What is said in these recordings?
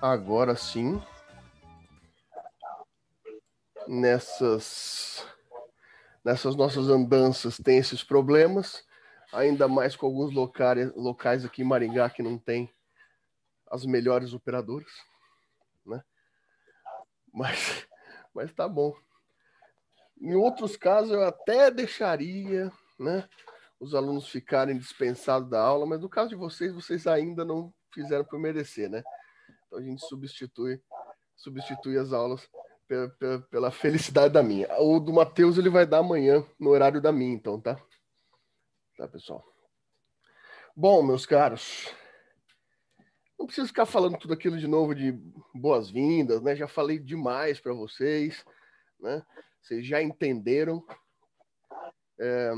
agora sim nessas nessas nossas andanças tem esses problemas, ainda mais com alguns locais, locais aqui em Maringá que não tem as melhores operadoras, né? Mas mas tá bom. Em outros casos eu até deixaria, né, os alunos ficarem dispensados da aula, mas no caso de vocês, vocês ainda não fizeram por merecer, né? Então a gente substitui, substitui as aulas pela, pela, pela felicidade da minha. O do Matheus ele vai dar amanhã no horário da minha, então, tá? Tá, pessoal? Bom, meus caros, não preciso ficar falando tudo aquilo de novo de boas-vindas, né? Já falei demais para vocês, né? Vocês já entenderam. É...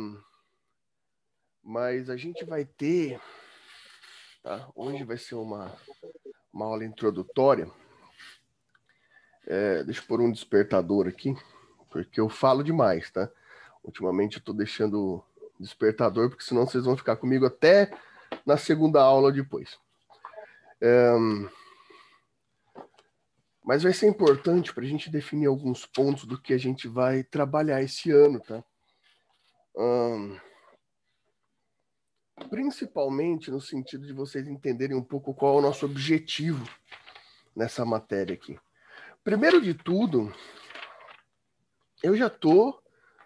Mas a gente vai ter, tá? Hoje vai ser uma uma aula introdutória. É, deixa eu pôr um despertador aqui, porque eu falo demais, tá? Ultimamente eu estou deixando despertador, porque senão vocês vão ficar comigo até na segunda aula depois. É, mas vai ser importante para a gente definir alguns pontos do que a gente vai trabalhar esse ano, tá? Um, principalmente no sentido de vocês entenderem um pouco qual é o nosso objetivo nessa matéria aqui. Primeiro de tudo, eu já tô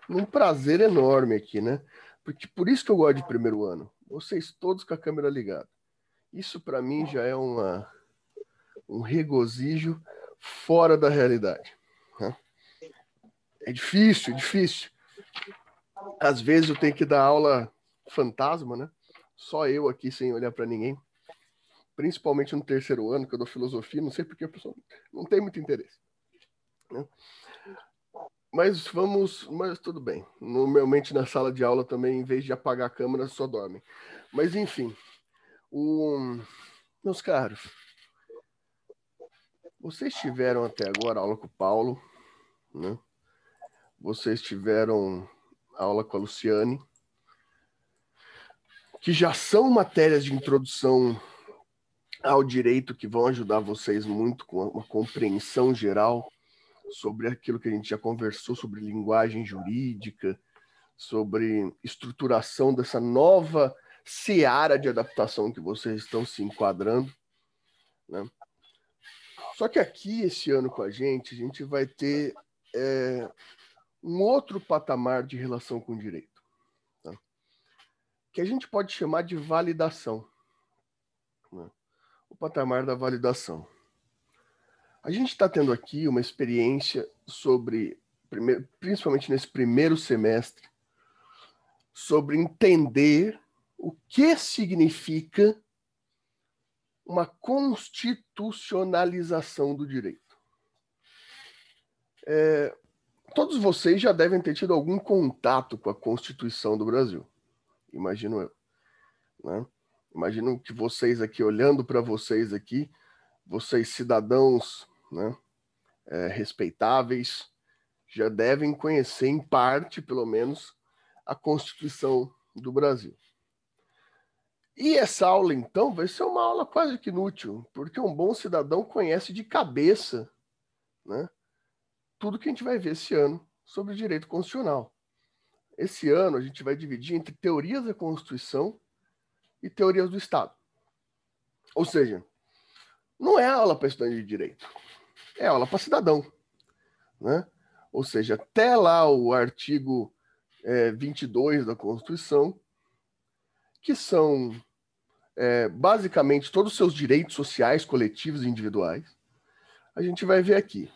num prazer enorme aqui, né? Porque por isso que eu gosto de primeiro ano. Vocês todos com a câmera ligada. Isso para mim já é uma um regozijo fora da realidade. Né? É difícil, difícil. Às vezes eu tenho que dar aula fantasma, né? Só eu aqui sem olhar para ninguém. Principalmente no terceiro ano, que eu dou filosofia, não sei porque a pessoa não tem muito interesse. Né? Mas vamos, mas tudo bem. Normalmente na sala de aula também, em vez de apagar a câmera, só dormem. Mas enfim, o... meus caros, vocês tiveram até agora aula com o Paulo, né? Vocês tiveram aula com a Luciane, que já são matérias de introdução ao direito que vão ajudar vocês muito com uma compreensão geral sobre aquilo que a gente já conversou sobre linguagem jurídica, sobre estruturação dessa nova seara de adaptação que vocês estão se enquadrando, né? Só que aqui esse ano com a gente, a gente vai ter é, um outro patamar de relação com o direito que a gente pode chamar de validação. Né? O patamar da validação. A gente está tendo aqui uma experiência sobre, principalmente nesse primeiro semestre, sobre entender o que significa uma constitucionalização do direito. É, todos vocês já devem ter tido algum contato com a Constituição do Brasil imagino eu. Né? Imagino que vocês aqui, olhando para vocês aqui, vocês cidadãos né, é, respeitáveis, já devem conhecer, em parte, pelo menos, a Constituição do Brasil. E essa aula, então, vai ser uma aula quase que inútil, porque um bom cidadão conhece de cabeça né, tudo que a gente vai ver esse ano sobre direito constitucional. Esse ano a gente vai dividir entre teorias da Constituição e teorias do Estado. Ou seja, não é aula para estudante de direito, é aula para cidadão. Né? Ou seja, até lá o artigo é, 22 da Constituição, que são é, basicamente todos os seus direitos sociais, coletivos e individuais, a gente vai ver aqui.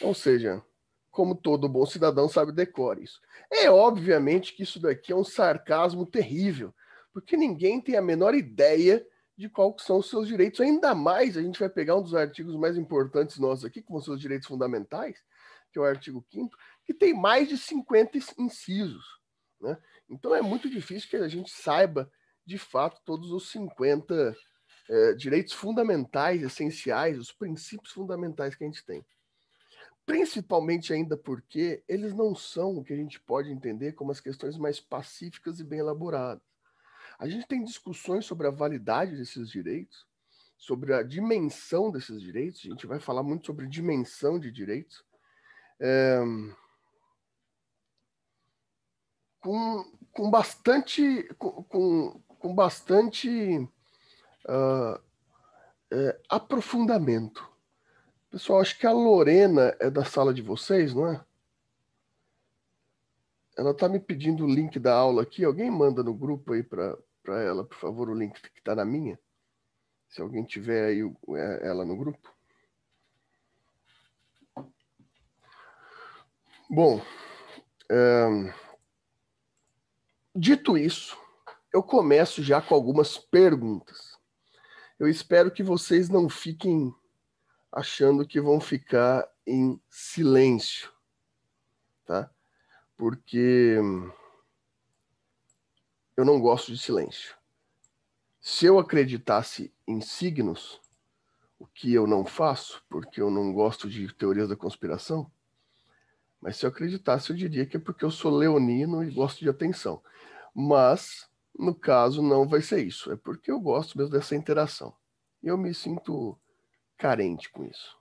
Ou seja, como todo bom cidadão sabe decorar isso. É obviamente que isso daqui é um sarcasmo terrível, porque ninguém tem a menor ideia de quais são os seus direitos. Ainda mais, a gente vai pegar um dos artigos mais importantes nossos aqui, que são os seus direitos fundamentais, que é o artigo 5 que tem mais de 50 incisos. Né? Então é muito difícil que a gente saiba, de fato, todos os 50 eh, direitos fundamentais, essenciais, os princípios fundamentais que a gente tem principalmente ainda porque eles não são o que a gente pode entender como as questões mais pacíficas e bem elaboradas. A gente tem discussões sobre a validade desses direitos, sobre a dimensão desses direitos, a gente vai falar muito sobre dimensão de direitos, é, com, com bastante. com, com, com bastante uh, é, aprofundamento. Pessoal, acho que a Lorena é da sala de vocês, não é? Ela está me pedindo o link da aula aqui. Alguém manda no grupo aí para ela, por favor, o link que está na minha. Se alguém tiver aí é, ela no grupo. Bom, é... dito isso, eu começo já com algumas perguntas. Eu espero que vocês não fiquem achando que vão ficar em silêncio, tá? Porque eu não gosto de silêncio. Se eu acreditasse em signos, o que eu não faço, porque eu não gosto de teorias da conspiração, mas se eu acreditasse, eu diria que é porque eu sou leonino e gosto de atenção. Mas, no caso, não vai ser isso. É porque eu gosto mesmo dessa interação. Eu me sinto carente com isso.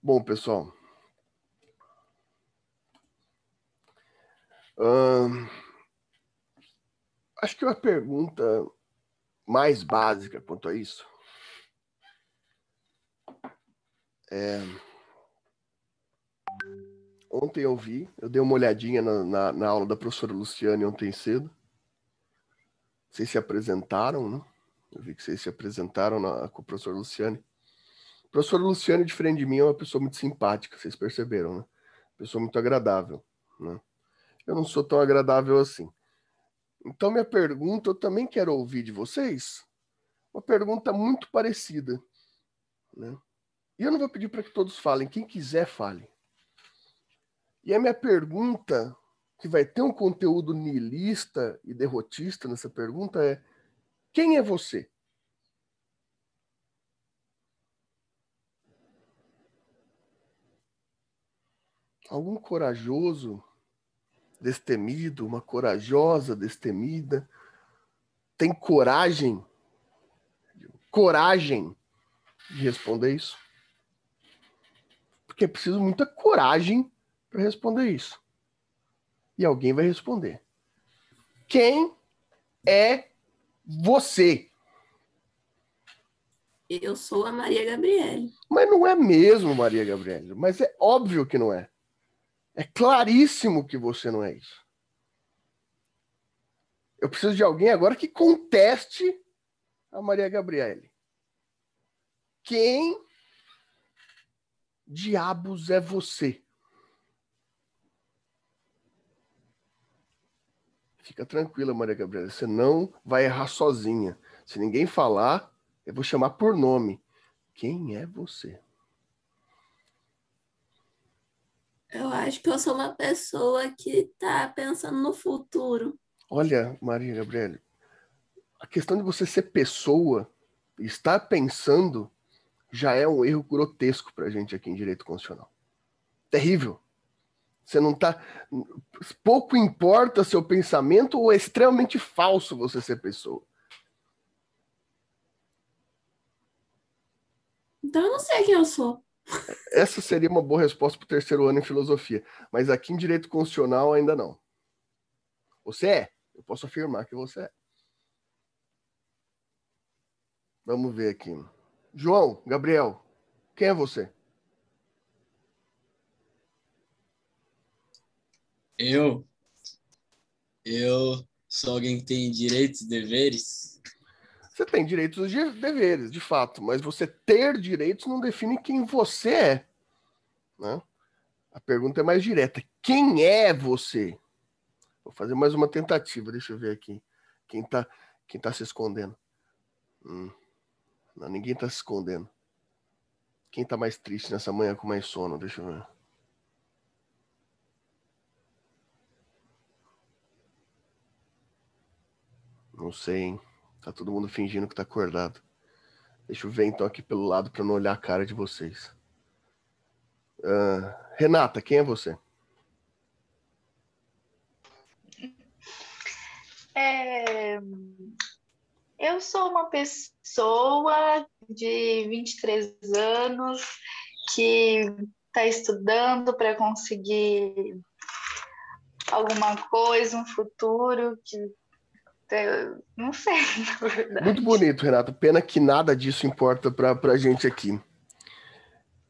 Bom, pessoal. Hum, acho que uma pergunta mais básica quanto a isso é. Ontem eu vi, eu dei uma olhadinha na, na, na aula da professora Luciane ontem cedo. Vocês se apresentaram, né? Eu vi que vocês se apresentaram na, com a professora Luciane. Professor Luciano Luciane, diferente de mim, é uma pessoa muito simpática, vocês perceberam, né? Pessoa muito agradável, né? Eu não sou tão agradável assim. Então, minha pergunta, eu também quero ouvir de vocês uma pergunta muito parecida, né? E eu não vou pedir para que todos falem, quem quiser fale. E a minha pergunta, que vai ter um conteúdo niilista e derrotista nessa pergunta, é: quem é você? algum corajoso destemido, uma corajosa destemida, tem coragem, coragem de responder isso? Porque é preciso muita coragem para responder isso. E alguém vai responder. Quem é você? Eu sou a Maria Gabriele. Mas não é mesmo Maria Gabriele. Mas é óbvio que não é. É claríssimo que você não é isso. Eu preciso de alguém agora que conteste a Maria Gabriele. Quem diabos é você? Fica tranquila, Maria Gabriela, você não vai errar sozinha. Se ninguém falar, eu vou chamar por nome. Quem é você? Eu acho que eu sou uma pessoa que está pensando no futuro. Olha, Maria Gabriele, a questão de você ser pessoa e estar pensando já é um erro grotesco para a gente aqui em direito constitucional. Terrível. Você não está. Pouco importa seu pensamento ou é extremamente falso você ser pessoa. Então eu não sei quem eu sou. Essa seria uma boa resposta para o terceiro ano em filosofia, mas aqui em direito constitucional ainda não. Você é. Eu posso afirmar que você é. Vamos ver aqui. João, Gabriel, quem é você? Eu. Eu sou alguém que tem direitos, e deveres. Você tem direitos e deveres, de fato, mas você ter direitos não define quem você é. Né? A pergunta é mais direta: quem é você? Vou fazer mais uma tentativa, deixa eu ver aqui. Quem está quem tá se escondendo? Hum. Não, ninguém está se escondendo. Quem está mais triste nessa manhã com mais sono? Deixa eu ver. Não sei, hein? Tá todo mundo fingindo que tá acordado. Deixa eu ver então aqui pelo lado para não olhar a cara de vocês. Uh, Renata, quem é você? É... Eu sou uma pessoa de 23 anos que está estudando para conseguir alguma coisa, um futuro que então, não sei, na Muito bonito, Renato. Pena que nada disso importa pra, pra gente aqui.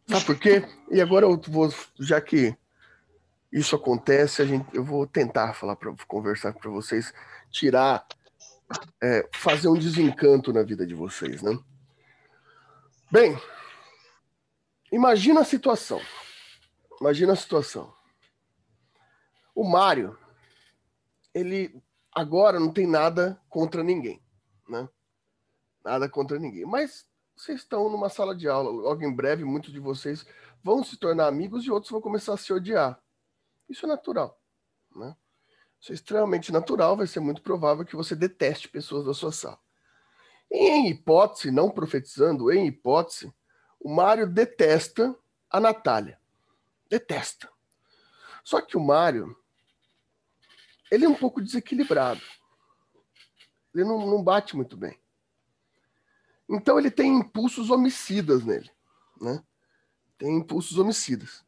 Sabe por quê? e agora eu vou, já que isso acontece, a gente, eu vou tentar falar para conversar para vocês, tirar, é, fazer um desencanto na vida de vocês, né? Bem, imagina a situação. Imagina a situação. O Mário, ele agora não tem nada contra ninguém, né? Nada contra ninguém. Mas vocês estão numa sala de aula, logo em breve muitos de vocês vão se tornar amigos e outros vão começar a se odiar. Isso é natural, né? Isso é extremamente natural, vai ser muito provável que você deteste pessoas da sua sala. E, em hipótese, não profetizando, em hipótese, o Mário detesta a Natália. Detesta. Só que o Mário ele é um pouco desequilibrado. Ele não, não bate muito bem. Então ele tem impulsos homicidas nele, né? Tem impulsos homicidas.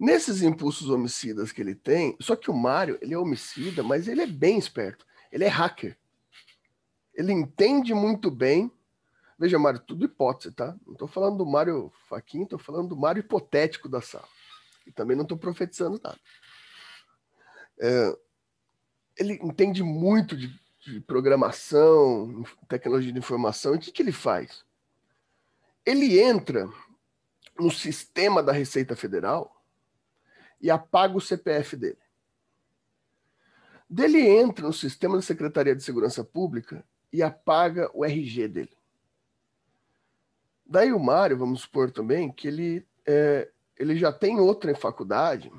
Nesses impulsos homicidas que ele tem, só que o Mario, ele é homicida, mas ele é bem esperto. Ele é hacker. Ele entende muito bem. Veja, Mario, tudo hipótese, tá? Não estou falando do Mario Faquinho, estou falando do Mario hipotético da sala. E também não estou profetizando nada. É, ele entende muito de, de programação, tecnologia de informação. E o que, que ele faz? Ele entra no sistema da Receita Federal e apaga o CPF dele. Dele entra no sistema da Secretaria de Segurança Pública e apaga o RG dele. Daí o Mário, vamos supor também, que ele, é, ele já tem outra faculdade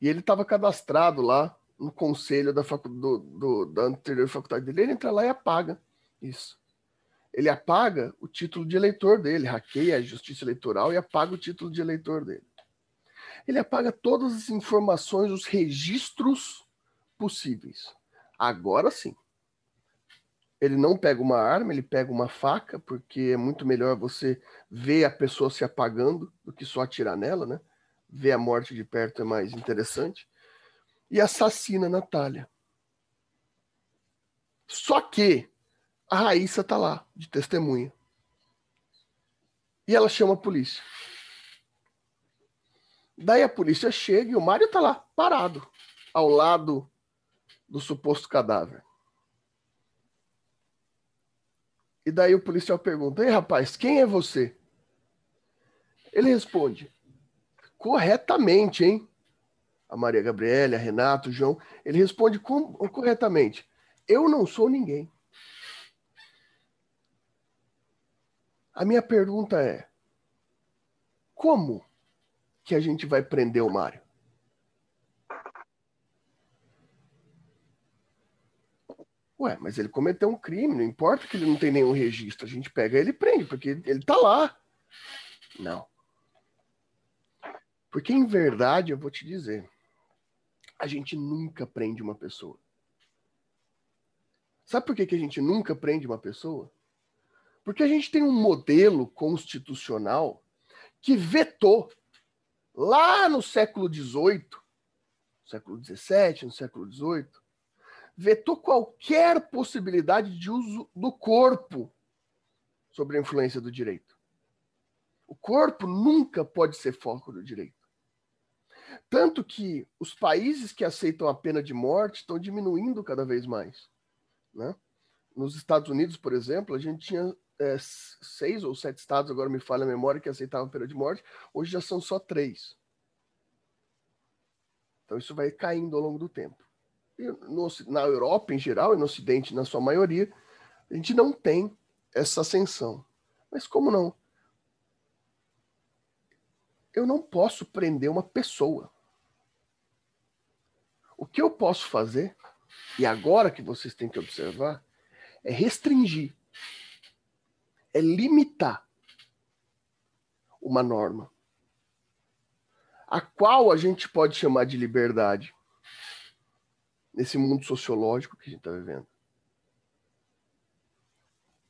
e ele estava cadastrado lá no conselho da, facu, do, do, da anterior faculdade dele, ele entra lá e apaga isso. Ele apaga o título de eleitor dele, hackeia a justiça eleitoral e apaga o título de eleitor dele. Ele apaga todas as informações, os registros possíveis. Agora sim. Ele não pega uma arma, ele pega uma faca, porque é muito melhor você ver a pessoa se apagando do que só atirar nela, né? Ver a morte de perto é mais interessante e assassina a Natália. Só que a Raíssa tá lá, de testemunha. E ela chama a polícia. Daí a polícia chega e o Mário tá lá, parado, ao lado do suposto cadáver. E daí o policial pergunta: Ei, rapaz, quem é você? Ele responde: Corretamente, hein? a Maria Gabriela, a Renato, o João, ele responde com, corretamente: Eu não sou ninguém. A minha pergunta é: como que a gente vai prender o Mário? Ué, mas ele cometeu um crime, não importa que ele não tem nenhum registro, a gente pega ele e prende, porque ele tá lá. Não. Porque em verdade, eu vou te dizer, a gente nunca prende uma pessoa. Sabe por que, que a gente nunca prende uma pessoa? Porque a gente tem um modelo constitucional que vetou lá no século XVIII, século XVII, no século XVIII, vetou qualquer possibilidade de uso do corpo sobre a influência do direito. O corpo nunca pode ser foco do direito. Tanto que os países que aceitam a pena de morte estão diminuindo cada vez mais. Né? Nos Estados Unidos, por exemplo, a gente tinha é, seis ou sete estados, agora me falha a memória, que aceitavam a pena de morte, hoje já são só três. Então isso vai caindo ao longo do tempo. No, na Europa em geral e no Ocidente na sua maioria, a gente não tem essa ascensão. Mas como não? Eu não posso prender uma pessoa. O que eu posso fazer, e agora que vocês têm que observar, é restringir, é limitar uma norma, a qual a gente pode chamar de liberdade, nesse mundo sociológico que a gente está vivendo.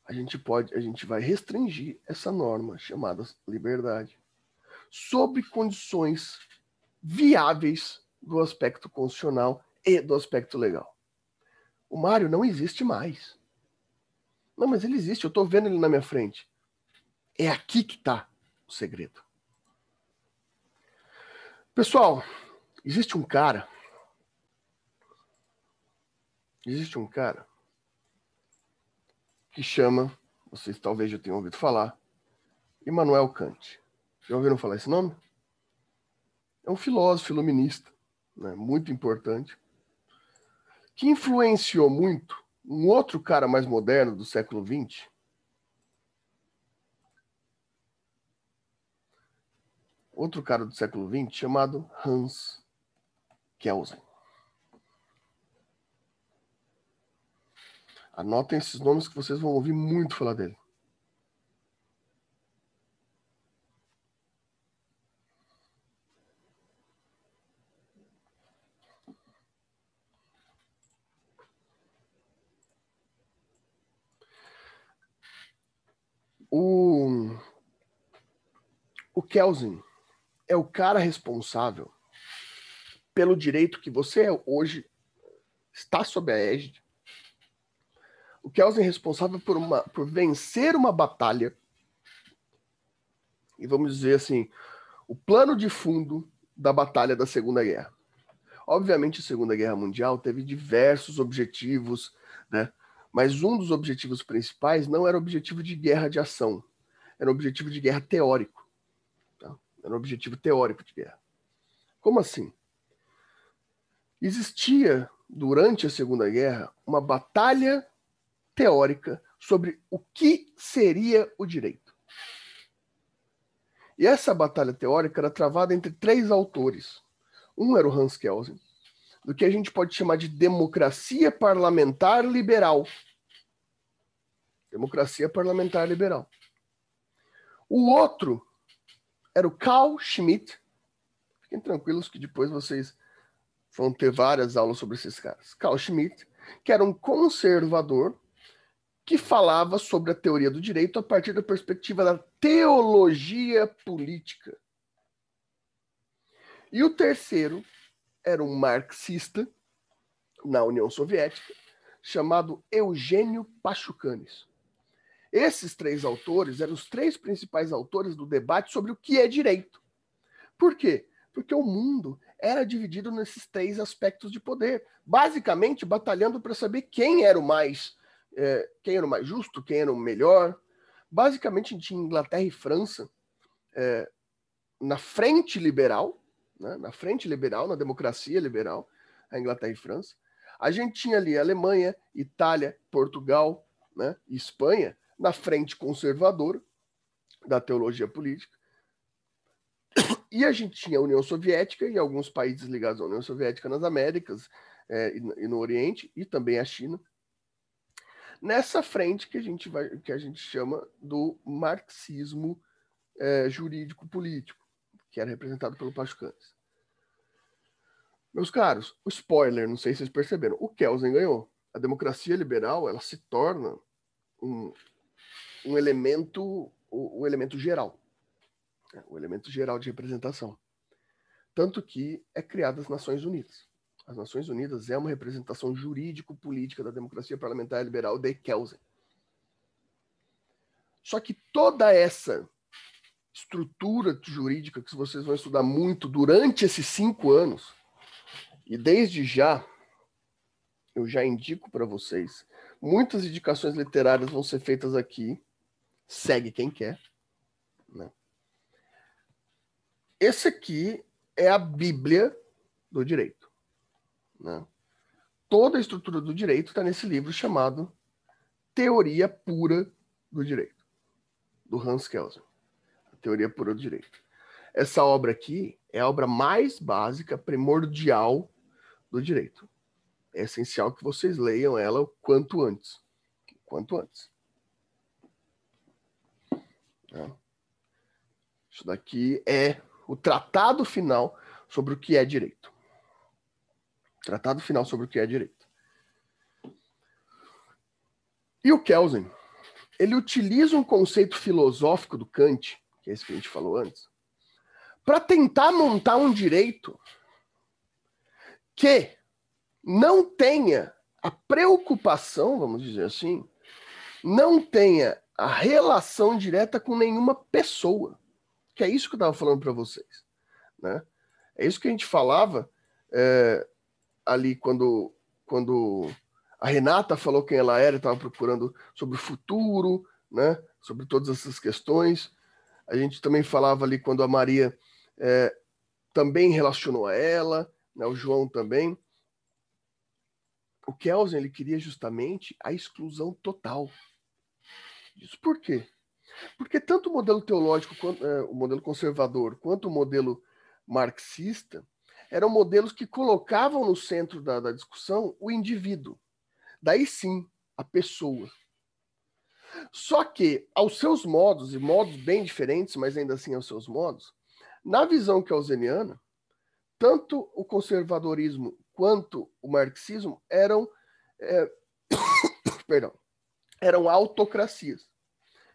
A gente, pode, a gente vai restringir essa norma chamada liberdade, sob condições viáveis do aspecto constitucional e do aspecto legal. O Mário não existe mais. Não, mas ele existe, eu estou vendo ele na minha frente. É aqui que está o segredo. Pessoal, existe um cara. Existe um cara que chama, vocês talvez já tenham ouvido falar, Immanuel Kant. Já ouviram falar esse nome? É um filósofo iluminista né, muito importante, que influenciou muito um outro cara mais moderno do século XX, outro cara do século XX chamado Hans Kelsen. Anotem esses nomes que vocês vão ouvir muito falar dele. o, o Kelsen é o cara responsável pelo direito que você é hoje está sob a égide. O Kelsen é responsável por, uma, por vencer uma batalha. E vamos dizer assim, o plano de fundo da batalha da Segunda Guerra. Obviamente, a Segunda Guerra Mundial teve diversos objetivos, né? Mas um dos objetivos principais não era objetivo de guerra de ação, era objetivo de guerra teórico. Tá? Era objetivo teórico de guerra. Como assim? Existia, durante a Segunda Guerra, uma batalha teórica sobre o que seria o direito. E essa batalha teórica era travada entre três autores. Um era o Hans Kelsen, do que a gente pode chamar de democracia parlamentar liberal. Democracia parlamentar liberal. O outro era o Carl Schmitt. Fiquem tranquilos que depois vocês vão ter várias aulas sobre esses caras. Carl Schmitt, que era um conservador que falava sobre a teoria do direito a partir da perspectiva da teologia política. E o terceiro era um marxista na União Soviética chamado Eugênio Pachucanes. Esses três autores eram os três principais autores do debate sobre o que é direito. Por quê? Porque o mundo era dividido nesses três aspectos de poder, basicamente batalhando para saber quem era o mais é, quem era o mais justo, quem era o melhor. Basicamente tinha Inglaterra e França é, na frente liberal, né? na frente liberal, na democracia liberal, a Inglaterra e França. A gente tinha ali Alemanha, Itália, Portugal né? e Espanha na frente conservadora da teologia política. E a gente tinha a União Soviética e alguns países ligados à União Soviética nas Américas é, e no Oriente, e também a China, nessa frente que a gente vai que a gente chama do marxismo é, jurídico político que era representado pelo Pachucanes. Meus caros, o spoiler, não sei se vocês perceberam, o Kelsen ganhou. A democracia liberal, ela se torna um, um elemento, o, um elemento geral, né? o elemento geral de representação. Tanto que é criada as Nações Unidas. As Nações Unidas é uma representação jurídico-política da democracia parlamentar liberal de Kelsen. Só que toda essa estrutura jurídica que vocês vão estudar muito durante esses cinco anos. E desde já, eu já indico para vocês, muitas indicações literárias vão ser feitas aqui. Segue quem quer. Né? Esse aqui é a Bíblia do direito. Né? Toda a estrutura do direito está nesse livro chamado Teoria Pura do Direito, do Hans Kelsen. Teoria Pura do Direito. Essa obra aqui é a obra mais básica, primordial do direito. É essencial que vocês leiam ela o quanto antes. O quanto antes. Tá? Isso daqui é o tratado final sobre o que é direito. Tratado final sobre o que é direito. E o Kelsen, ele utiliza um conceito filosófico do Kant que é isso que a gente falou antes, para tentar montar um direito que não tenha a preocupação, vamos dizer assim, não tenha a relação direta com nenhuma pessoa. Que é isso que eu estava falando para vocês. Né? É isso que a gente falava é, ali quando, quando a Renata falou quem ela era, estava procurando sobre o futuro, né? sobre todas essas questões. A gente também falava ali quando a Maria é, também relacionou a ela, né, o João também. O Kelsen ele queria justamente a exclusão total. Isso por quê? Porque tanto o modelo teológico, quanto, é, o modelo conservador, quanto o modelo marxista, eram modelos que colocavam no centro da, da discussão o indivíduo. Daí sim, a pessoa. Só que, aos seus modos, e modos bem diferentes, mas ainda assim aos seus modos, na visão keynesiana, é tanto o conservadorismo quanto o marxismo eram, é, perdão, eram autocracias,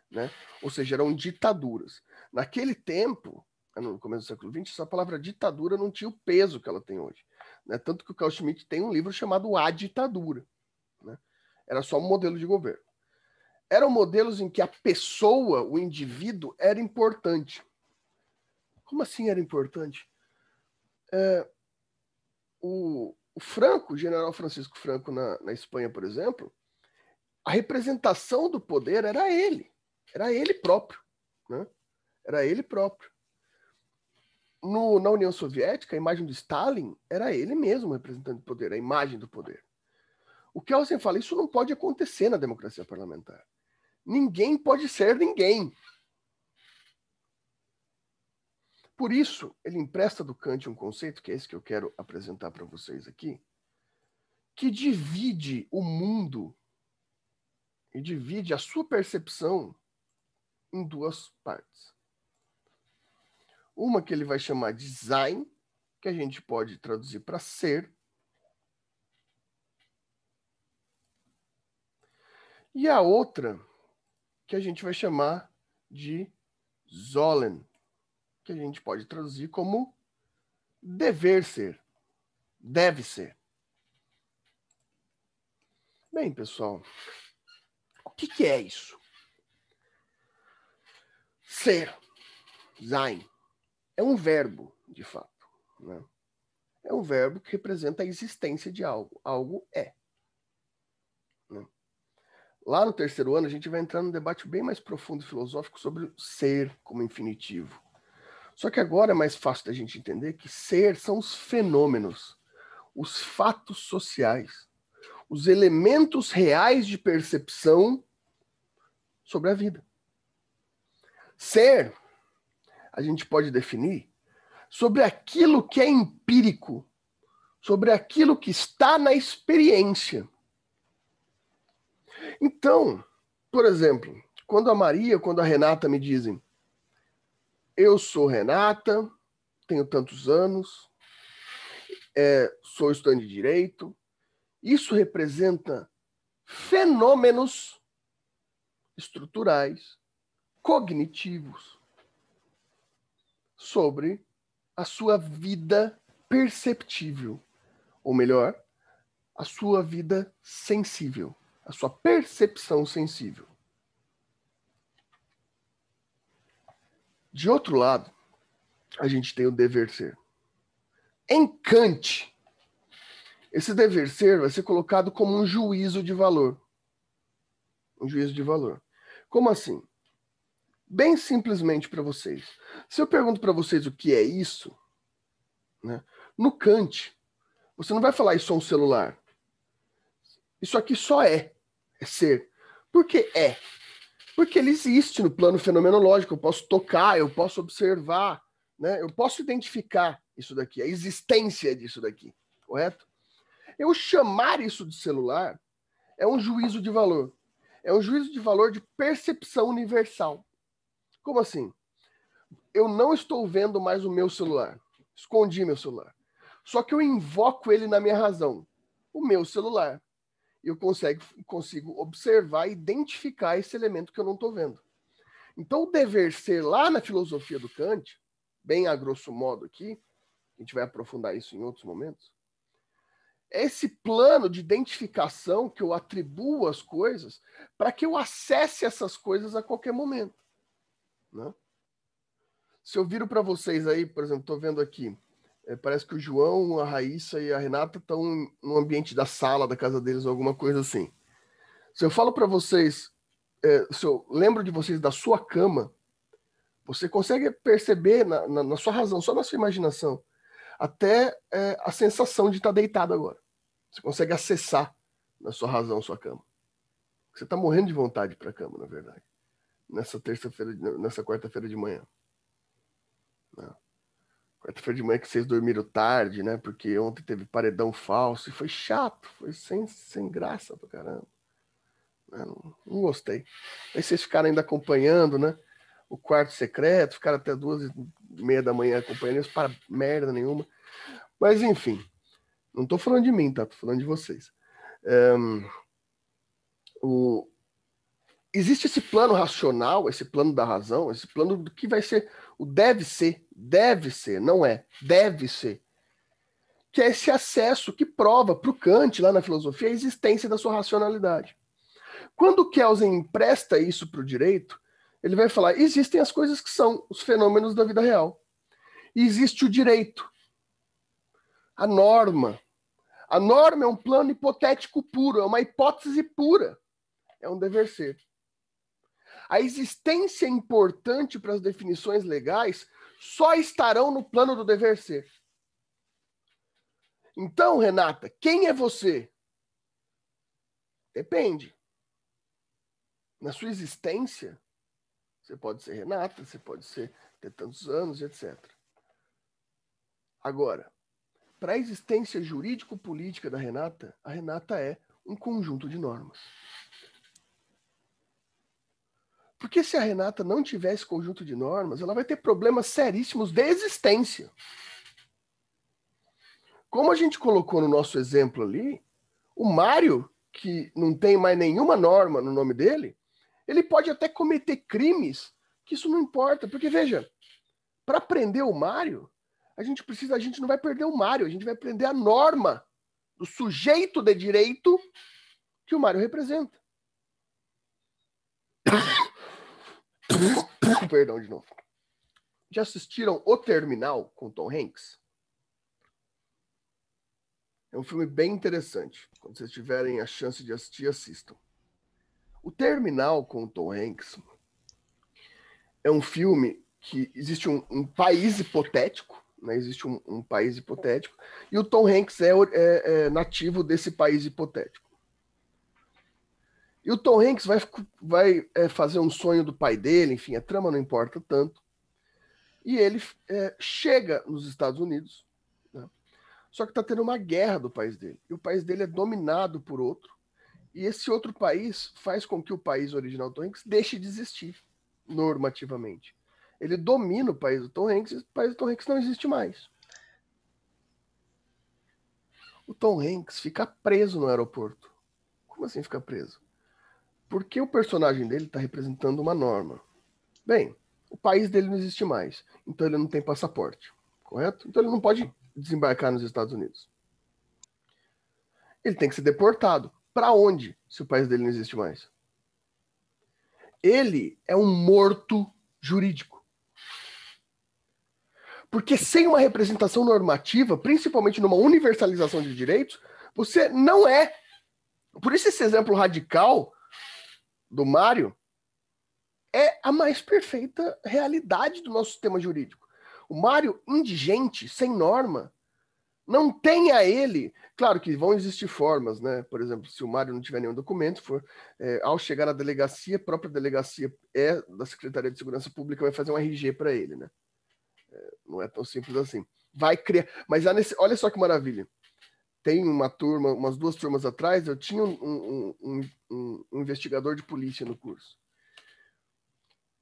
né? ou seja, eram ditaduras. Naquele tempo, no começo do século XX, essa palavra ditadura não tinha o peso que ela tem hoje. Né? Tanto que o Carl Schmitt tem um livro chamado A Ditadura. Né? Era só um modelo de governo eram modelos em que a pessoa, o indivíduo, era importante. Como assim era importante? É, o, o, Franco, o general Francisco Franco na, na Espanha, por exemplo, a representação do poder era ele, era ele próprio, né? Era ele próprio. No, na União Soviética, a imagem do Stalin era ele mesmo representando o poder, a imagem do poder. O Kelsen fala, isso não pode acontecer na democracia parlamentar. Ninguém pode ser ninguém. Por isso, ele empresta do Kant um conceito, que é esse que eu quero apresentar para vocês aqui, que divide o mundo e divide a sua percepção em duas partes. Uma que ele vai chamar de design, que a gente pode traduzir para ser. E a outra que a gente vai chamar de Zollen, que a gente pode traduzir como dever ser, deve ser. Bem, pessoal, o que, que é isso? Ser, sein, é um verbo, de fato. Né? É um verbo que representa a existência de algo. Algo é. Lá no terceiro ano, a gente vai entrar num debate bem mais profundo e filosófico sobre o ser como infinitivo. Só que agora é mais fácil da gente entender que ser são os fenômenos, os fatos sociais, os elementos reais de percepção sobre a vida. Ser, a gente pode definir sobre aquilo que é empírico, sobre aquilo que está na experiência. Então, por exemplo, quando a Maria, quando a Renata me dizem, eu sou Renata, tenho tantos anos, é, sou estudante de direito, isso representa fenômenos estruturais, cognitivos, sobre a sua vida perceptível, ou melhor, a sua vida sensível a sua percepção sensível. De outro lado, a gente tem o dever ser. Em Kant, esse dever ser vai ser colocado como um juízo de valor. Um juízo de valor. Como assim? Bem simplesmente para vocês. Se eu pergunto para vocês o que é isso, né? no Kant, você não vai falar isso é um celular. Isso aqui só é ser. porque é? Porque ele existe no plano fenomenológico, eu posso tocar, eu posso observar, né? eu posso identificar isso daqui, a existência disso daqui, correto? Eu chamar isso de celular é um juízo de valor. É um juízo de valor de percepção universal. Como assim? Eu não estou vendo mais o meu celular. Escondi meu celular. Só que eu invoco ele na minha razão. O meu celular eu consigo, consigo observar, identificar esse elemento que eu não estou vendo. Então, o dever ser lá na filosofia do Kant, bem a grosso modo aqui, a gente vai aprofundar isso em outros momentos, É esse plano de identificação que eu atribuo às coisas para que eu acesse essas coisas a qualquer momento. Né? Se eu viro para vocês aí, por exemplo, estou vendo aqui é, parece que o João, a Raíssa e a Renata estão no ambiente da sala da casa deles, alguma coisa assim. Se eu falo para vocês, é, se eu lembro de vocês da sua cama, você consegue perceber na, na, na sua razão, só na sua imaginação, até é, a sensação de estar tá deitado agora. Você consegue acessar na sua razão sua cama. Você está morrendo de vontade para a cama, na verdade. Nessa terça-feira, nessa quarta-feira de manhã. Não. Né? quarta-feira de manhã que vocês dormiram tarde, né? Porque ontem teve paredão falso e foi chato, foi sem, sem graça pra caramba. Né? Não, não, gostei. Aí vocês ficaram ainda acompanhando, né? O quarto secreto, ficaram até duas e meia da manhã acompanhando isso para ah, merda nenhuma. Mas enfim, não tô falando de mim, tá? Tô falando de vocês. Um, o... Existe esse plano racional, esse plano da razão, esse plano do que vai ser o deve ser, deve ser, não é, deve ser. Que é esse acesso que prova para o Kant, lá na filosofia, a existência da sua racionalidade. Quando Kelsen empresta isso para o direito, ele vai falar: existem as coisas que são os fenômenos da vida real. E existe o direito, a norma. A norma é um plano hipotético puro, é uma hipótese pura. É um dever ser a existência é importante para as definições legais só estarão no plano do dever ser. Então, Renata, quem é você? Depende. Na sua existência, você pode ser Renata, você pode ser ter tantos anos, etc. Agora, para a existência jurídico-política da Renata, a Renata é um conjunto de normas. Porque se a Renata não tiver esse conjunto de normas, ela vai ter problemas seríssimos de existência. Como a gente colocou no nosso exemplo ali, o Mário, que não tem mais nenhuma norma no nome dele, ele pode até cometer crimes, que isso não importa. Porque, veja, para prender o Mário, a gente precisa, a gente não vai perder o Mário, a gente vai prender a norma do sujeito de direito que o Mário representa. Perdão de novo. Já assistiram O Terminal com Tom Hanks? É um filme bem interessante. Quando vocês tiverem a chance de assistir, assistam. O Terminal com o Tom Hanks é um filme que existe um, um país hipotético, né? existe um, um, país hipotético, e o Tom Hanks é, é, é nativo desse país hipotético. E o Tom Hanks vai, vai é, fazer um sonho do pai dele, enfim, a trama não importa tanto. E ele é, chega nos Estados Unidos, né? só que está tendo uma guerra do país dele. E o país dele é dominado por outro. E esse outro país faz com que o país original do Tom Hanks deixe de existir normativamente. Ele domina o país do Tom Hanks e o país do Tom Hanks não existe mais. O Tom Hanks fica preso no aeroporto. Como assim fica preso? porque o personagem dele está representando uma norma. Bem, o país dele não existe mais, então ele não tem passaporte, correto? Então ele não pode desembarcar nos Estados Unidos. Ele tem que ser deportado. Para onde, se o país dele não existe mais? Ele é um morto jurídico. Porque sem uma representação normativa, principalmente numa universalização de direitos, você não é. Por isso, esse exemplo radical do Mário é a mais perfeita realidade do nosso sistema jurídico. O Mário indigente, sem norma, não tem a ele. Claro que vão existir formas, né? Por exemplo, se o Mário não tiver nenhum documento, for é, ao chegar na delegacia, a própria delegacia é da Secretaria de Segurança Pública vai fazer um RG para ele, né? É, não é tão simples assim. Vai criar. Mas nesse, olha só que maravilha. Tem uma turma, umas duas turmas atrás, eu tinha um, um, um, investigador de polícia no curso.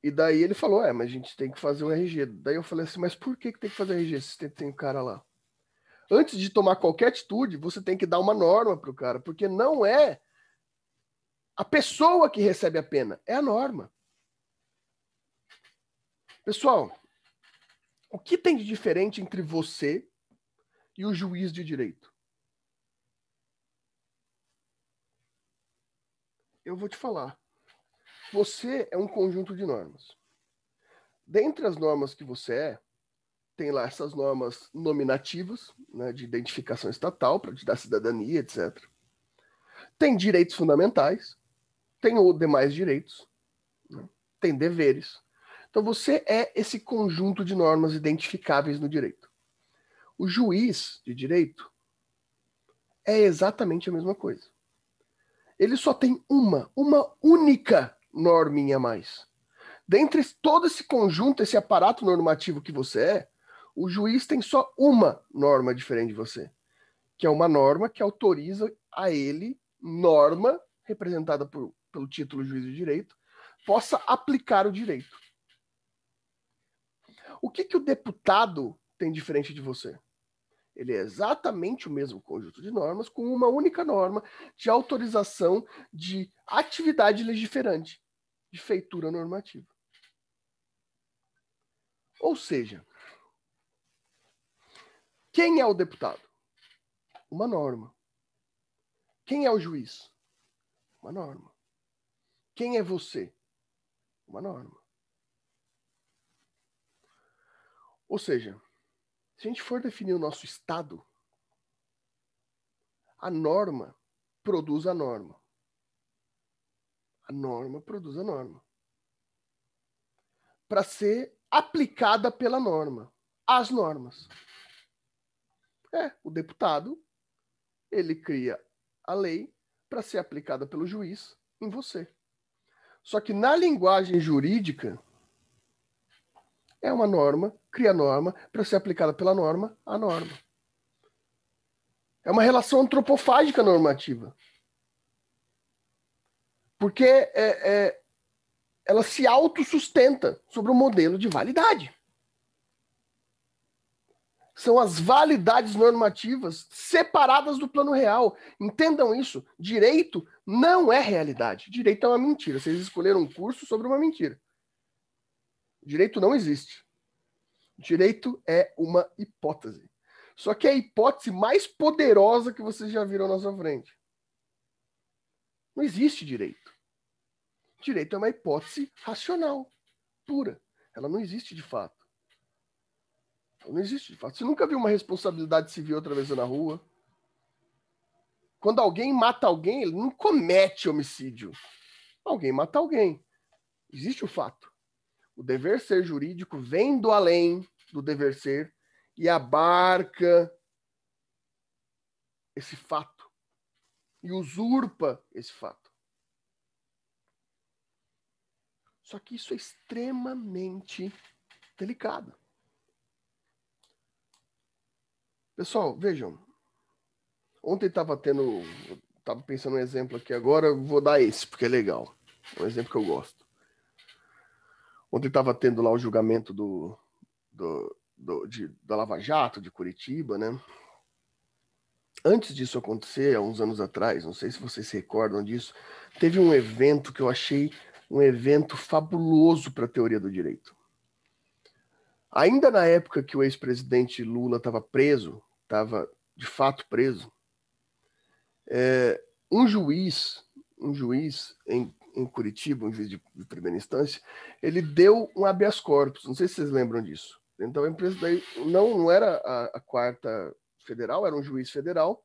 E daí ele falou, é, mas a gente tem que fazer o RG. Daí eu falei assim, mas por que, que tem que fazer o RG se tem, tem um cara lá? Antes de tomar qualquer atitude, você tem que dar uma norma para o cara, porque não é a pessoa que recebe a pena, é a norma. Pessoal, o que tem de diferente entre você e o juiz de direito? eu vou te falar. Você é um conjunto de normas. Dentre as normas que você é, tem lá essas normas nominativas, né, de identificação estatal, para te dar cidadania, etc. Tem direitos fundamentais, tem ou demais direitos, né, tem deveres. Então você é esse conjunto de normas identificáveis no direito. O juiz de direito é exatamente a mesma coisa ele só tem uma, uma única norminha a mais. Dentre todo esse conjunto, esse aparato normativo que você é, o juiz tem só uma norma diferente de você, que é uma norma que autoriza a ele, norma representada por, pelo título juiz de direito, possa aplicar o direito. O que, que o deputado tem diferente de você? Ele é exatamente o mesmo conjunto de normas, com uma única norma de autorização de atividade legiferante, de feitura normativa. Ou seja, quem é o deputado? Uma norma. Quem é o juiz? Uma norma. Quem é você? Uma norma. Ou seja, se a gente for definir o nosso estado, a norma produz a norma. A norma produz a norma. Para ser aplicada pela norma, as normas. É, o deputado, ele cria a lei para ser aplicada pelo juiz em você. Só que na linguagem jurídica, é uma norma, cria norma, para ser aplicada pela norma, a norma. É uma relação antropofágica normativa. Porque é, é, ela se autossustenta sobre o um modelo de validade. São as validades normativas separadas do plano real. Entendam isso. Direito não é realidade. Direito é uma mentira. Vocês escolheram um curso sobre uma mentira. Direito não existe. Direito é uma hipótese. Só que é a hipótese mais poderosa que vocês já viram na sua frente. Não existe direito. Direito é uma hipótese racional, pura. Ela não existe de fato. Ela não existe de fato. Você nunca viu uma responsabilidade civil atravessando na rua? Quando alguém mata alguém, ele não comete homicídio. Alguém mata alguém. Existe o fato. O dever ser jurídico vem do além do dever ser e abarca esse fato e usurpa esse fato. Só que isso é extremamente delicado. Pessoal, vejam. Ontem estava tendo, estava pensando um exemplo aqui agora, vou dar esse porque é legal. É um exemplo que eu gosto. Ontem estava tendo lá o julgamento do, do, do de, da Lava Jato de Curitiba, né? Antes disso acontecer, há uns anos atrás, não sei se vocês se recordam disso, teve um evento que eu achei um evento fabuloso para a teoria do direito. Ainda na época que o ex-presidente Lula estava preso, estava de fato preso, é, um juiz, um juiz em em Curitiba, um juiz de, de primeira instância, ele deu um habeas corpus. Não sei se vocês lembram disso. Então a empresa daí não, não era a, a quarta federal, era um juiz federal.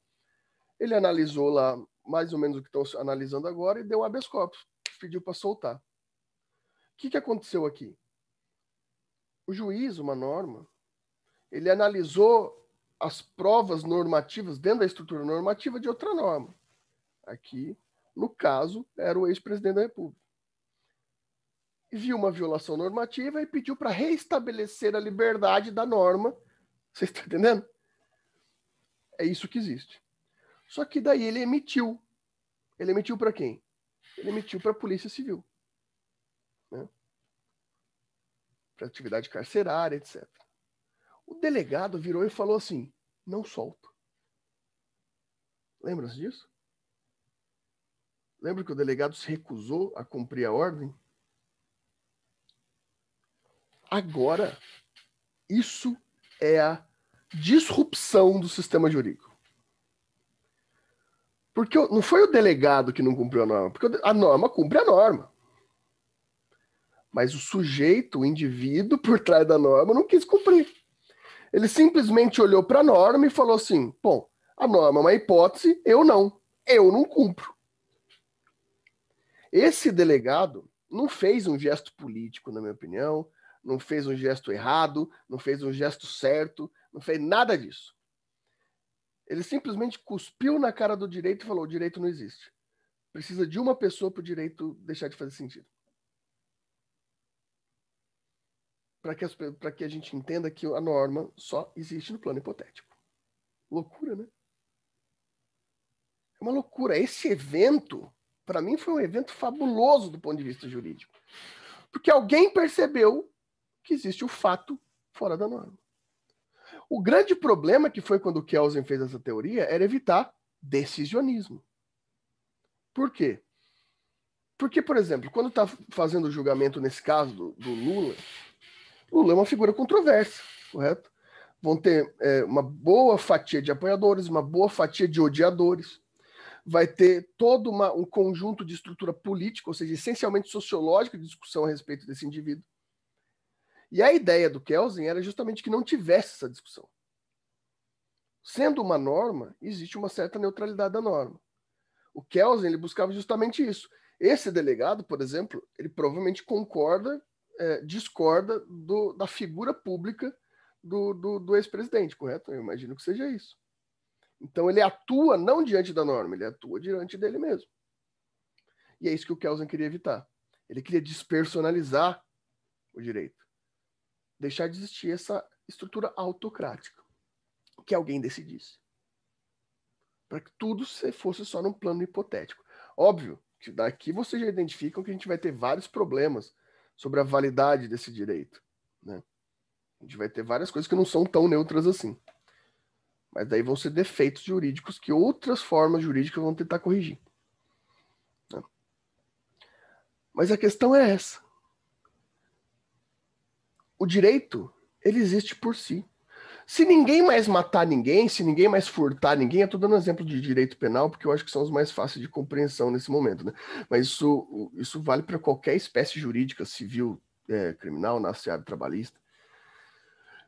Ele analisou lá mais ou menos o que estão analisando agora e deu um habeas corpus, pediu para soltar. O que, que aconteceu aqui? O juiz, uma norma, ele analisou as provas normativas dentro da estrutura normativa de outra norma. Aqui, no caso, era o ex-presidente da República. Viu uma violação normativa e pediu para reestabelecer a liberdade da norma. Você está entendendo? É isso que existe. Só que daí ele emitiu. Ele emitiu para quem? Ele emitiu para a Polícia Civil. Né? Para atividade carcerária, etc. O delegado virou e falou assim: não solto. Lembram-se disso? Lembra que o delegado se recusou a cumprir a ordem? Agora, isso é a disrupção do sistema jurídico. Porque não foi o delegado que não cumpriu a norma, porque a norma cumpre a norma. Mas o sujeito, o indivíduo por trás da norma, não quis cumprir. Ele simplesmente olhou para a norma e falou assim: bom, a norma é uma hipótese, eu não. Eu não cumpro. Esse delegado não fez um gesto político, na minha opinião, não fez um gesto errado, não fez um gesto certo, não fez nada disso. Ele simplesmente cuspiu na cara do direito e falou: o direito não existe. Precisa de uma pessoa para o direito deixar de fazer sentido. Para que, que a gente entenda que a norma só existe no plano hipotético. Loucura, né? É uma loucura. Esse evento para mim foi um evento fabuloso do ponto de vista jurídico. Porque alguém percebeu que existe o fato fora da norma. O grande problema que foi quando o Kelsen fez essa teoria era evitar decisionismo. Por quê? Porque, por exemplo, quando está fazendo o julgamento nesse caso do, do, Lula, Lula é uma figura controversa, correto? Vão ter é, uma boa fatia de apoiadores, uma boa fatia de odiadores vai ter todo uma, um conjunto de estrutura política, ou seja, essencialmente sociológica, de discussão a respeito desse indivíduo. E a ideia do Kelsen era justamente que não tivesse essa discussão. Sendo uma norma, existe uma certa neutralidade da norma. O Kelsen ele buscava justamente isso. Esse delegado, por exemplo, ele provavelmente concorda, é, discorda do, da figura pública do, do, do ex-presidente, correto? Eu imagino que seja isso. Então ele atua não diante da norma, ele atua diante dele mesmo. E é isso que o Kelsen queria evitar. Ele queria despersonalizar o direito. Deixar de existir essa estrutura autocrática que alguém decidisse. Para que tudo fosse só num plano hipotético. Óbvio que daqui vocês já identificam que a gente vai ter vários problemas sobre a validade desse direito. Né? A gente vai ter várias coisas que não são tão neutras assim. Mas daí vão ser defeitos jurídicos que outras formas jurídicas vão tentar corrigir. Né? Mas a questão é essa. O direito, ele existe por si. Se ninguém mais matar ninguém, se ninguém mais furtar ninguém, eu estou dando exemplo de direito penal, porque eu acho que são os mais fáceis de compreensão nesse momento, né? Mas isso, isso vale para qualquer espécie jurídica, civil, é, criminal, nasciário, trabalhista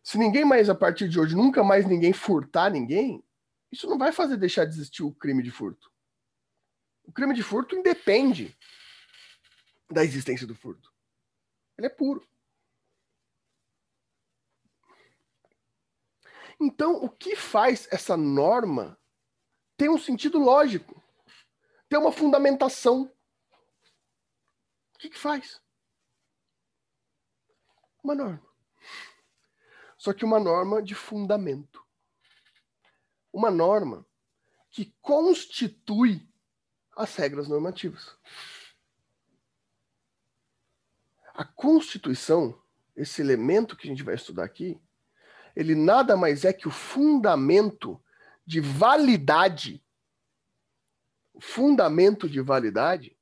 se ninguém mais, a partir de hoje, nunca mais ninguém furtar ninguém, isso não vai fazer deixar de existir o crime de furto. O crime de furto independe da existência do furto. Ele é puro. Então, o que faz essa norma ter um sentido lógico, ter uma fundamentação? O que, que faz? Uma norma. Só que uma norma de fundamento. Uma norma que constitui as regras normativas. A Constituição, esse elemento que a gente vai estudar aqui, ele nada mais é que o fundamento de validade, o fundamento de validade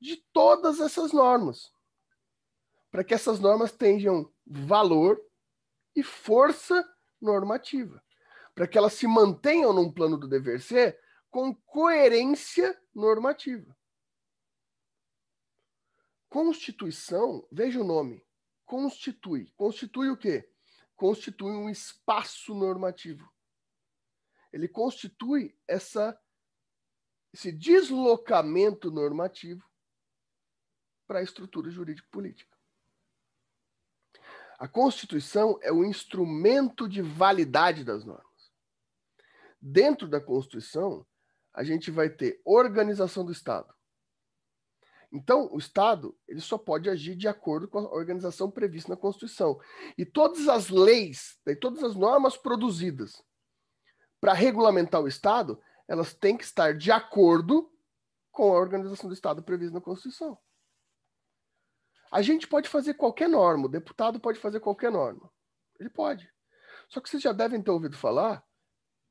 de todas essas normas, para que essas normas tenham valor e força normativa, para que elas se mantenham num plano do dever ser com coerência normativa. Constituição, veja o nome, constitui. Constitui o quê? Constitui um espaço normativo. Ele constitui essa esse deslocamento normativo para a estrutura jurídico-política. A Constituição é o instrumento de validade das normas. Dentro da Constituição, a gente vai ter organização do Estado. Então, o Estado ele só pode agir de acordo com a organização prevista na Constituição. E todas as leis, e né, todas as normas produzidas para regulamentar o Estado, elas têm que estar de acordo com a organização do Estado prevista na Constituição. A gente pode fazer qualquer norma, o deputado pode fazer qualquer norma. Ele pode. Só que vocês já devem ter ouvido falar: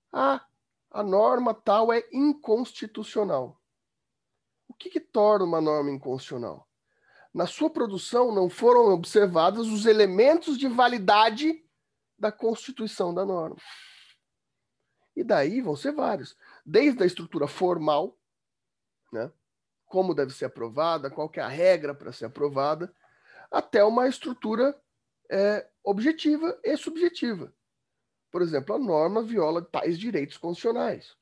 ah, a norma tal é inconstitucional. O que, que torna uma norma inconstitucional? Na sua produção não foram observados os elementos de validade da constituição da norma. E daí vão ser vários, desde a estrutura formal, né? como deve ser aprovada, qual é a regra para ser aprovada, até uma estrutura é, objetiva e subjetiva. Por exemplo, a norma viola tais direitos constitucionais.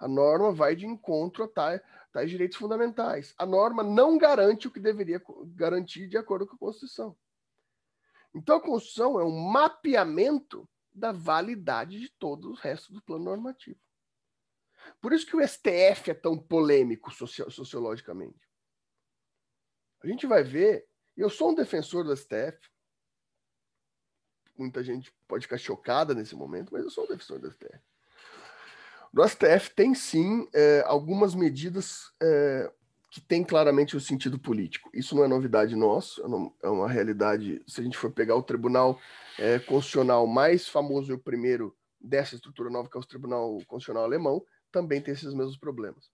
A norma vai de encontro a tais, tais direitos fundamentais. A norma não garante o que deveria garantir de acordo com a Constituição. Então, a Constituição é um mapeamento da validade de todo o resto do plano normativo. Por isso que o STF é tão polêmico sociologicamente. A gente vai ver, eu sou um defensor do STF. Muita gente pode ficar chocada nesse momento, mas eu sou um defensor do STF. o STF tem sim é, algumas medidas é, que têm claramente o um sentido político. Isso não é novidade nossa, é, é uma realidade. Se a gente for pegar o Tribunal Constitucional mais famoso e o primeiro dessa estrutura nova, que é o Tribunal Constitucional Alemão, também tem esses mesmos problemas.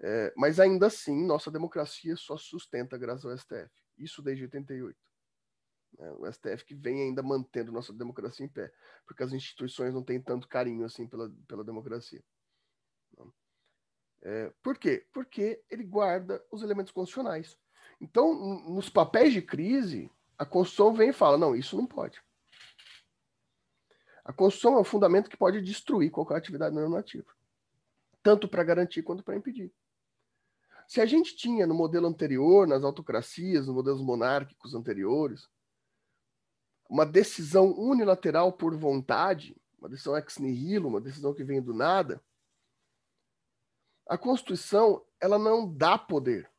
É, mas ainda assim, nossa democracia só sustenta graças ao STF. Isso desde 88. É, o STF que vem ainda mantendo nossa democracia em pé, porque as instituições não têm tanto carinho assim pela, pela democracia. É, por quê? Porque ele guarda os elementos constitucionais. Então, nos papéis de crise, a Constituição vem e fala: não, isso não pode. A construção é um fundamento que pode destruir qualquer atividade normativa, tanto para garantir quanto para impedir. Se a gente tinha no modelo anterior, nas autocracias, nos modelos monárquicos anteriores, uma decisão unilateral por vontade, uma decisão ex nihilo, uma decisão que vem do nada, a Constituição ela não dá poder.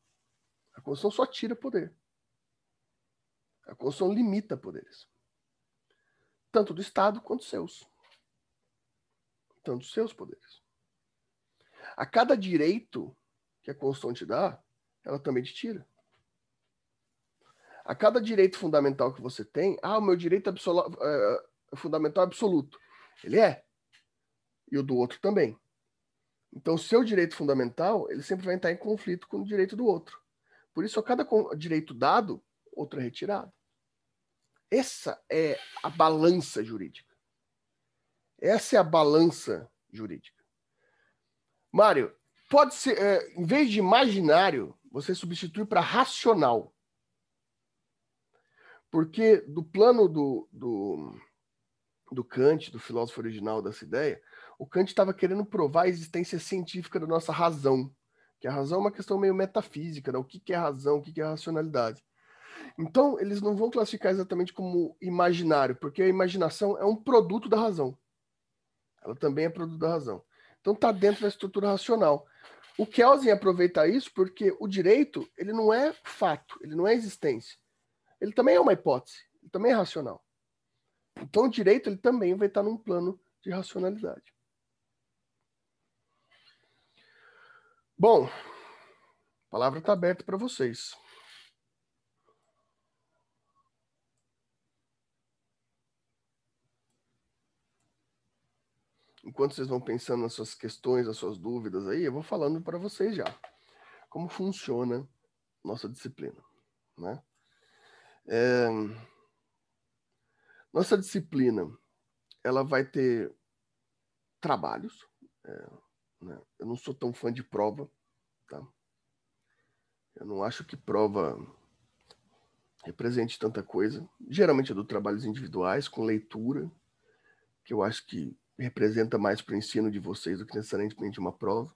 A Constituição só tira poder. A Constituição limita poderes tanto do Estado quanto seus. Tanto dos seus poderes. A cada direito que a Constituição te dá, ela também te tira. A cada direito fundamental que você tem, ah, o meu direito absolu é, eh, fundamental é absoluto. Ele é. E o do outro também. Então, o seu direito fundamental, ele sempre vai entrar em conflito com o direito do outro. Por isso, a cada direito dado, outro é retirado. Essa é a balança jurídica. Essa é a balança jurídica. Mário, pode ser, é, em vez de imaginário, você substitui para racional. Porque do plano do, do, do Kant, do filósofo original dessa ideia, o Kant estava querendo provar a existência científica da nossa razão. Que a razão é uma questão meio metafísica, né? o que, que é razão, o que, que é racionalidade. Então, eles não vão classificar exatamente como imaginário, porque a imaginação é um produto da razão. Ela também é produto da razão. Então, está dentro da estrutura racional. O Kelsen aproveita isso porque o direito ele não é fato, ele não é existência. Ele também é uma hipótese, ele também é racional. Então, o direito ele também vai estar num plano de racionalidade. Bom, a palavra está aberta para vocês. enquanto vocês vão pensando nas suas questões, as suas dúvidas aí, eu vou falando para vocês já como funciona nossa disciplina, né? É... Nossa disciplina, ela vai ter trabalhos. É, né? Eu não sou tão fã de prova, tá? Eu não acho que prova represente tanta coisa. Geralmente é do trabalhos individuais, com leitura, que eu acho que representa mais para o ensino de vocês do que necessariamente de uma prova.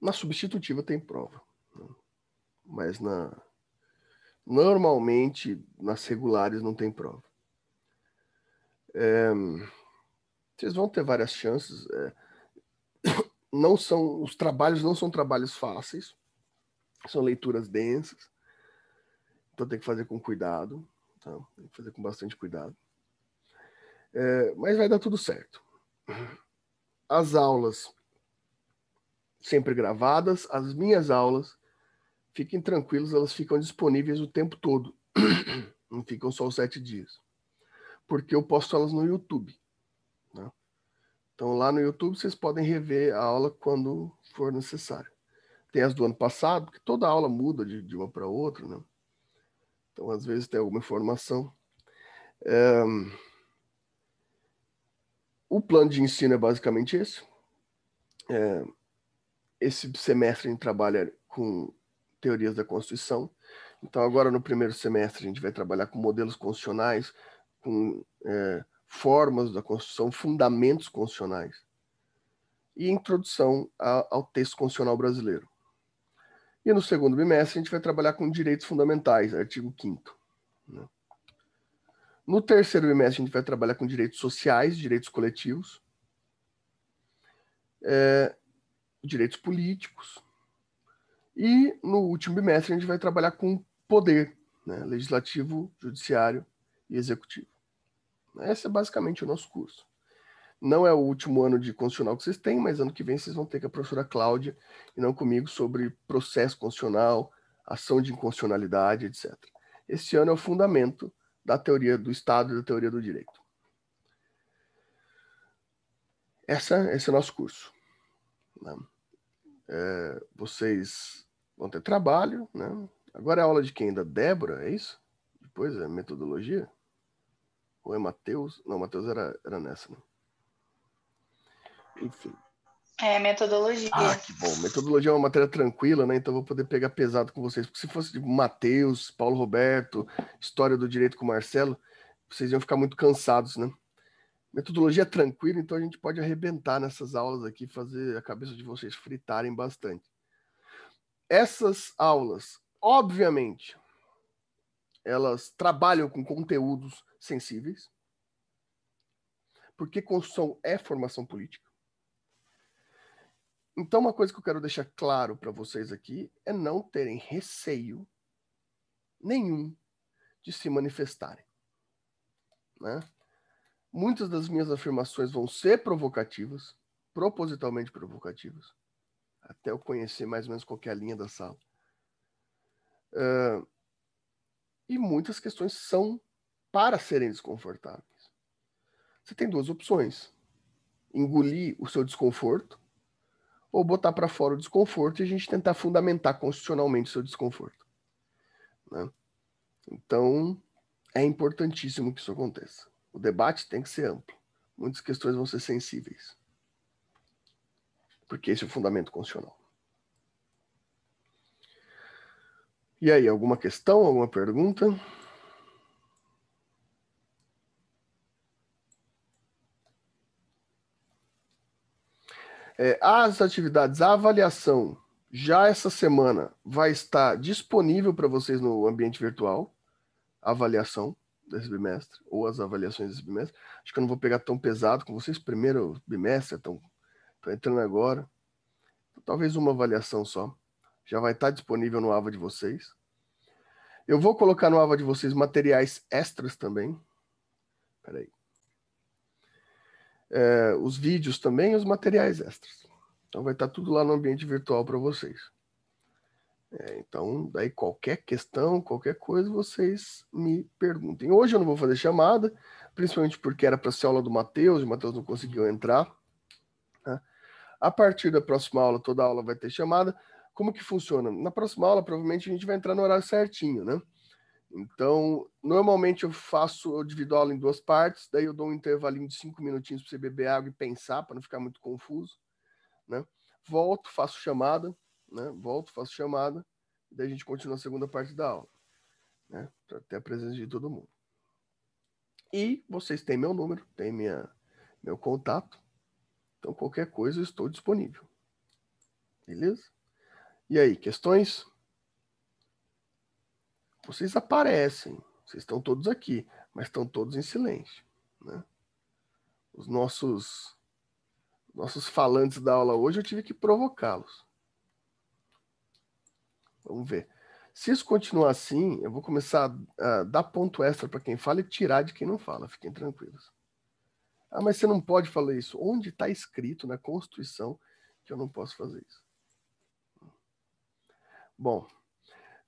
Na substitutiva tem prova, né? mas na normalmente nas regulares não tem prova. É, vocês vão ter várias chances. É, não são os trabalhos não são trabalhos fáceis, são leituras densas, então tem que fazer com cuidado, tá? tem que fazer com bastante cuidado. É, mas vai dar tudo certo. As aulas sempre gravadas, as minhas aulas, fiquem tranquilos, elas ficam disponíveis o tempo todo. Não ficam só os sete dias. Porque eu posto elas no YouTube. Né? Então lá no YouTube vocês podem rever a aula quando for necessário. Tem as do ano passado, porque toda aula muda de, de uma para outra, né? Então às vezes tem alguma informação. Um, é, o plano de ensino é basicamente esse. É, esse semestre a gente trabalha com teorias da Constituição. Então, agora no primeiro semestre, a gente vai trabalhar com modelos constitucionais, com é, formas da Constituição, fundamentos constitucionais e introdução a, ao texto constitucional brasileiro. E no segundo bimestre, a gente vai trabalhar com direitos fundamentais, artigo 5. Né? No terceiro bimestre, a gente vai trabalhar com direitos sociais, direitos coletivos, é, direitos políticos. E no último bimestre, a gente vai trabalhar com poder, né, legislativo, judiciário e executivo. Esse é basicamente o nosso curso. Não é o último ano de constitucional que vocês têm, mas ano que vem vocês vão ter com a professora Cláudia e não comigo sobre processo constitucional, ação de inconstitucionalidade, etc. Este ano é o fundamento da teoria do Estado e da teoria do direito. Essa, esse é o nosso curso. Né? É, vocês vão ter trabalho, né? Agora é a aula de quem? Da Débora, é isso? Depois é metodologia? Ou é Matheus? Não, Matheus era, era nessa, né? Enfim. É, metodologia. Ah, que bom. Metodologia é uma matéria tranquila, né? Então vou poder pegar pesado com vocês. Porque se fosse tipo, Matheus, Paulo Roberto, História do Direito com Marcelo, vocês iam ficar muito cansados, né? Metodologia é tranquila, então a gente pode arrebentar nessas aulas aqui, fazer a cabeça de vocês fritarem bastante. Essas aulas, obviamente, elas trabalham com conteúdos sensíveis, porque construção é formação política então, uma coisa que eu quero deixar claro para vocês aqui é não terem receio nenhum de se manifestarem. Né? Muitas das minhas afirmações vão ser provocativas, propositalmente provocativas, até eu conhecer mais ou menos qualquer é linha da sala. Uh, e muitas questões são para serem desconfortáveis. Você tem duas opções: engolir o seu desconforto ou botar para fora o desconforto e a gente tentar fundamentar constitucionalmente o seu desconforto. Né? Então, é importantíssimo que isso aconteça. O debate tem que ser amplo. Muitas questões vão ser sensíveis. Porque esse é o fundamento constitucional. E aí, alguma questão, alguma pergunta? É, as atividades, a avaliação já essa semana vai estar disponível para vocês no ambiente virtual, a avaliação desse bimestre, ou as avaliações desse bimestre. Acho que eu não vou pegar tão pesado com vocês, primeiro bimestre, estão é entrando agora. Talvez uma avaliação só. Já vai estar disponível no AVA de vocês. Eu vou colocar no AVA de vocês materiais extras também. Peraí é, os vídeos também e os materiais extras. Então vai estar tudo lá no ambiente virtual para vocês. É, então, daí qualquer questão, qualquer coisa, vocês me perguntem. Hoje eu não vou fazer chamada, principalmente porque era para ser aula do Matheus, e o Matheus não conseguiu entrar. Né? A partir da próxima aula, toda aula vai ter chamada. Como que funciona? Na próxima aula, provavelmente, a gente vai entrar no horário certinho, né? Então, normalmente eu faço, eu divido a aula em duas partes, daí eu dou um intervalinho de cinco minutinhos para você beber água e pensar, para não ficar muito confuso, né? Volto, faço chamada, né? Volto, faço chamada, e daí a gente continua a segunda parte da aula, né? Para ter a presença de todo mundo. E vocês têm meu número, têm minha, meu contato, então qualquer coisa eu estou disponível. Beleza? E aí, questões? Vocês aparecem, vocês estão todos aqui, mas estão todos em silêncio. Né? Os nossos nossos falantes da aula hoje, eu tive que provocá-los. Vamos ver. Se isso continuar assim, eu vou começar a, dar ponto extra para quem fala e tirar de quem não fala. Fiquem tranquilos. Ah, mas você não pode falar isso. Onde está escrito na Constituição que eu não posso fazer isso? Bom,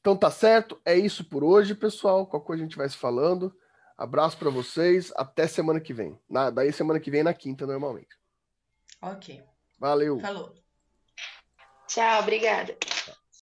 então tá certo, é isso por hoje, pessoal. Qualquer coisa a gente vai se falando. Abraço para vocês, até semana que vem. Na, daí semana que vem na quinta normalmente. OK. Valeu. Falou. Tchau, obrigada. Tchau.